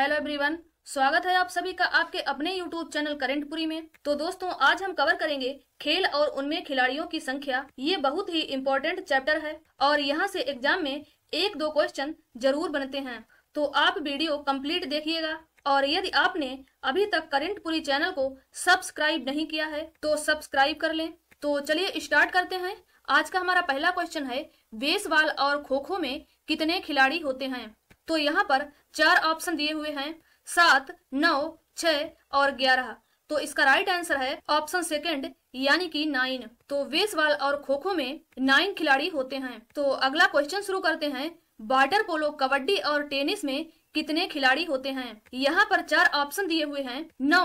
hello everyone स्वागत है आप सभी का आपके अपने यूट्यूब चैनल करेंटपुरी में तो दोस्तों आज हम कवर करेंगे खेल और उनमें खिलाड़ियों की संख्या ये बहुत ही इम्पोर्टेंट चैप्टर है और यहाँ से एग्जाम में एक दो क्वेश्चन जरूर बनते हैं तो आप वीडियो कंप्लीट देखिएगा और यदि आपने अभी तक करेंटपुरी चैनल को सब्सक्राइब नहीं किया है तो सब्सक्राइब कर ले तो चलिए स्टार्ट करते हैं आज का हमारा पहला क्वेश्चन है बेसबॉल और खो खो में कितने खिलाड़ी होते हैं तो यहाँ पर चार ऑप्शन दिए हुए हैं सात नौ छह और ग्यारह तो इसका राइट आंसर है ऑप्शन सेकंड यानी कि नाइन तो बेसबॉल और खो खो में नाइन खिलाड़ी होते हैं तो अगला क्वेश्चन शुरू करते हैं वाटर पोलो कबड्डी और टेनिस में कितने खिलाड़ी होते हैं यहाँ पर चार ऑप्शन दिए हुए हैं नौ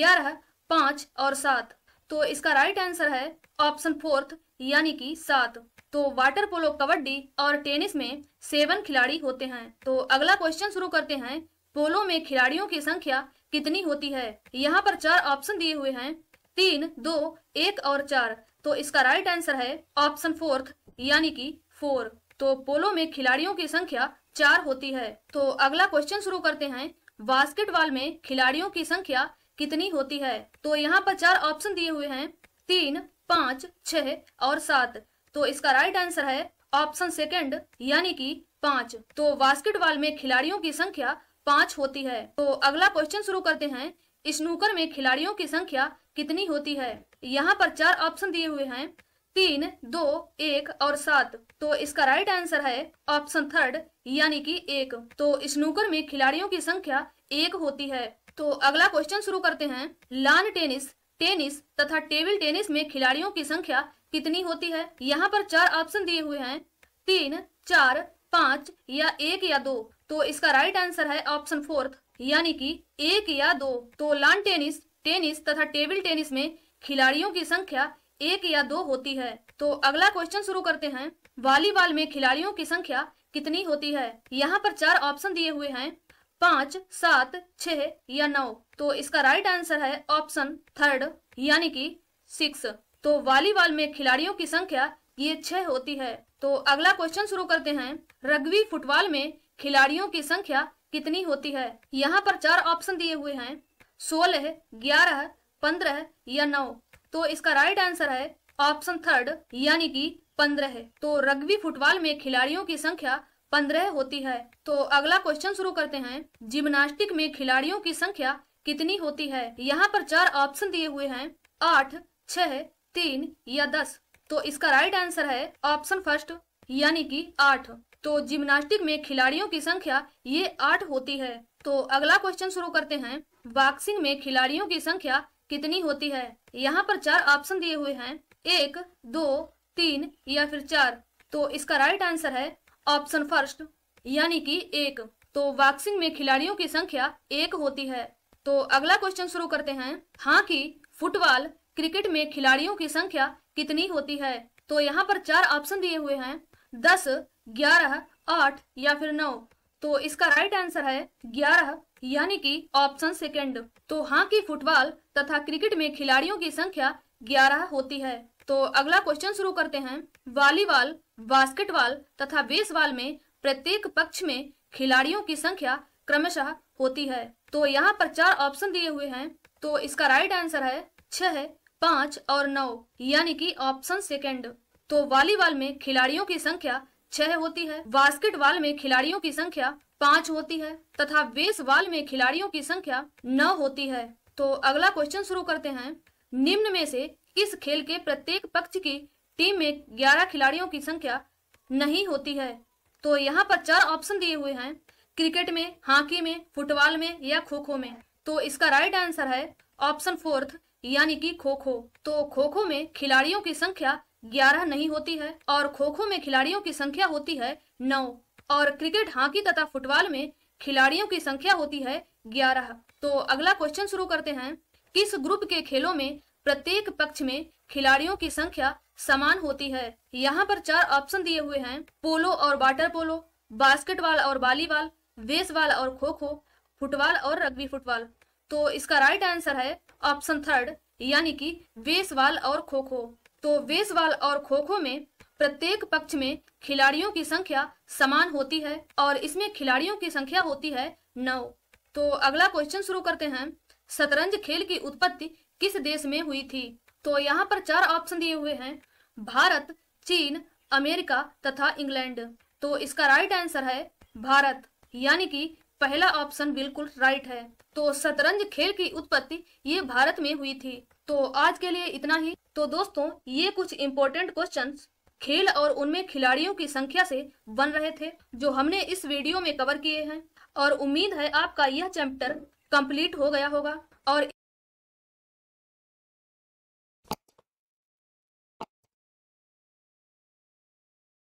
ग्यारह पाँच और सात तो इसका राइट आंसर है ऑप्शन फोर्थ यानी कि सात तो वाटर पोलो कबड्डी और टेनिस में सेवन खिलाड़ी होते हैं तो अगला क्वेश्चन शुरू करते हैं पोलो में खिलाड़ियों की संख्या कितनी होती है यहाँ पर चार ऑप्शन दिए हुए हैं तीन दो एक और चार तो इसका राइट आंसर है ऑप्शन फोर्थ यानी कि फोर तो पोलो में खिलाड़ियों की संख्या चार होती है तो अगला क्वेश्चन शुरू करते हैं बास्केटबॉल में खिलाड़ियों की संख्या कितनी होती है तो यहाँ पर चार ऑप्शन दिए हुए हैं तीन पाँच छह और सात तो इसका राइट आंसर है ऑप्शन सेकंड यानी कि पांच तो बास्केटबॉल में खिलाड़ियों की संख्या पांच होती है तो अगला क्वेश्चन शुरू करते हैं स्नूकर में खिलाड़ियों की संख्या कितनी होती है यहाँ पर चार ऑप्शन दिए हुए हैं तीन दो एक और सात तो इसका राइट आंसर है ऑप्शन थर्ड यानी कि एक तो स्नूकर में खिलाड़ियों की संख्या एक होती है तो अगला क्वेश्चन शुरू करते हैं लान टेनिस टेनिस तथा टेबल टेनिस में खिलाड़ियों की संख्या कितनी होती है यहाँ पर चार ऑप्शन दिए हुए हैं तीन चार पाँच या एक या दो तो इसका राइट आंसर है ऑप्शन फोर्थ यानी कि एक या दो तो लॉन टेनिस टेनिस तथा टेबल टेनिस में खिलाड़ियों की संख्या एक या दो होती है तो अगला क्वेश्चन शुरू करते हैं वॉलीबॉल में खिलाड़ियों की संख्या कितनी होती है यहाँ पर चार ऑप्शन दिए हुए हैं पाँच सात छह या नौ तो इसका राइट आंसर है ऑप्शन थर्ड यानी कि सिक्स तो वॉलीबॉल में खिलाड़ियों की संख्या ये छह होती है तो अगला क्वेश्चन शुरू करते हैं रग्बी फुटबॉल में खिलाड़ियों की संख्या कितनी होती है यहाँ पर चार ऑप्शन दिए हुए हैं सोलह ग्यारह पंद्रह या नौ तो इसका राइट आंसर है ऑप्शन थर्ड यानी कि पंद्रह तो रग्बी फुटबॉल में खिलाड़ियों की संख्या पंद्रह होती है तो अगला क्वेश्चन शुरू करते हैं जिम्नास्टिक में खिलाड़ियों की संख्या कितनी होती है यहाँ पर चार ऑप्शन दिए हुए हैं आठ छह तीन या दस तो इसका राइट आंसर है ऑप्शन फर्स्ट यानी कि आठ तो जिम्नास्टिक में खिलाड़ियों की संख्या ये आठ होती है तो अगला क्वेश्चन शुरू करते हैं बॉक्सिंग में खिलाड़ियों की संख्या कितनी होती है यहाँ पर चार ऑप्शन दिए हुए हैं एक दो तीन या फिर चार तो इसका राइट आंसर है ऑप्शन फर्स्ट यानी कि एक तो बॉक्सिंग में खिलाड़ियों की संख्या एक होती है तो अगला क्वेश्चन शुरू करते हैं हाँ की फुटबॉल क्रिकेट में खिलाड़ियों की संख्या कितनी होती है तो यहाँ पर चार ऑप्शन दिए हुए हैं दस ग्यारह आठ या फिर नौ तो इसका राइट आंसर है ग्यारह यानी कि ऑप्शन सेकंड तो हॉकी हाँ फुटबॉल तथा क्रिकेट में खिलाड़ियों की संख्या ग्यारह होती है तो अगला क्वेश्चन शुरू करते हैं वॉलीबॉल बास्केटबॉल तथा बेसबॉल में प्रत्येक पक्ष में खिलाड़ियों की संख्या क्रमशः होती है तो यहाँ पर चार ऑप्शन दिए हुए हैं तो इसका राइट आंसर है छह पाँच और नौ यानी कि ऑप्शन सेकंड तो वॉलीबॉल में खिलाड़ियों की संख्या छह होती है बास्केटबॉल में खिलाड़ियों की संख्या पाँच होती है तथा बेसबॉल में खिलाड़ियों की संख्या नौ होती है तो अगला क्वेश्चन शुरू करते हैं निम्न में से किस खेल के प्रत्येक पक्ष की टीम में ग्यारह खिलाड़ियों की संख्या नहीं होती है तो यहाँ पर चार ऑप्शन दिए हुए हैं क्रिकेट में हॉकी में फुटबॉल में या खो खो में तो इसका राइट आंसर है ऑप्शन फोर्थ यानी कि खो खो तो खो खो में खिलाड़ियों की संख्या ग्यारह नहीं होती है और खो खो में खिलाड़ियों की संख्या होती है नौ और क्रिकेट हॉकी तथा फुटबॉल में खिलाड़ियों की संख्या होती है ग्यारह तो अगला क्वेश्चन शुरू करते हैं किस ग्रुप के खेलों में प्रत्येक पक्ष में खिलाड़ियों की संख्या समान होती है यहाँ पर चार ऑप्शन दिए हुए हैं पोलो और वाटर पोलो बास्केटबॉल और वॉलीबॉल बेसबॉल और खो खो फुटबॉल और रग्बी फुटबॉल तो इसका राइट आंसर है ऑप्शन थर्ड यानी कि बेसवाल और खो खो तो बेसवाल और खो खो में प्रत्येक पक्ष में खिलाड़ियों की संख्या समान होती है और इसमें खिलाड़ियों की संख्या होती है नौ तो अगला क्वेश्चन शुरू करते हैं शतरंज खेल की उत्पत्ति किस देश में हुई थी तो यहाँ पर चार ऑप्शन दिए हुए हैं भारत चीन अमेरिका तथा इंग्लैंड तो इसका राइट आंसर है भारत यानी कि पहला ऑप्शन बिल्कुल राइट है तो शतरंज खेल की उत्पत्ति ये भारत में हुई थी तो आज के लिए इतना ही तो दोस्तों ये कुछ इम्पोर्टेंट क्वेश्चन खेल और उनमें खिलाड़ियों की संख्या से बन रहे थे जो हमने इस वीडियो में कवर किए हैं और उम्मीद है आपका यह चैप्टर कंप्लीट हो गया होगा और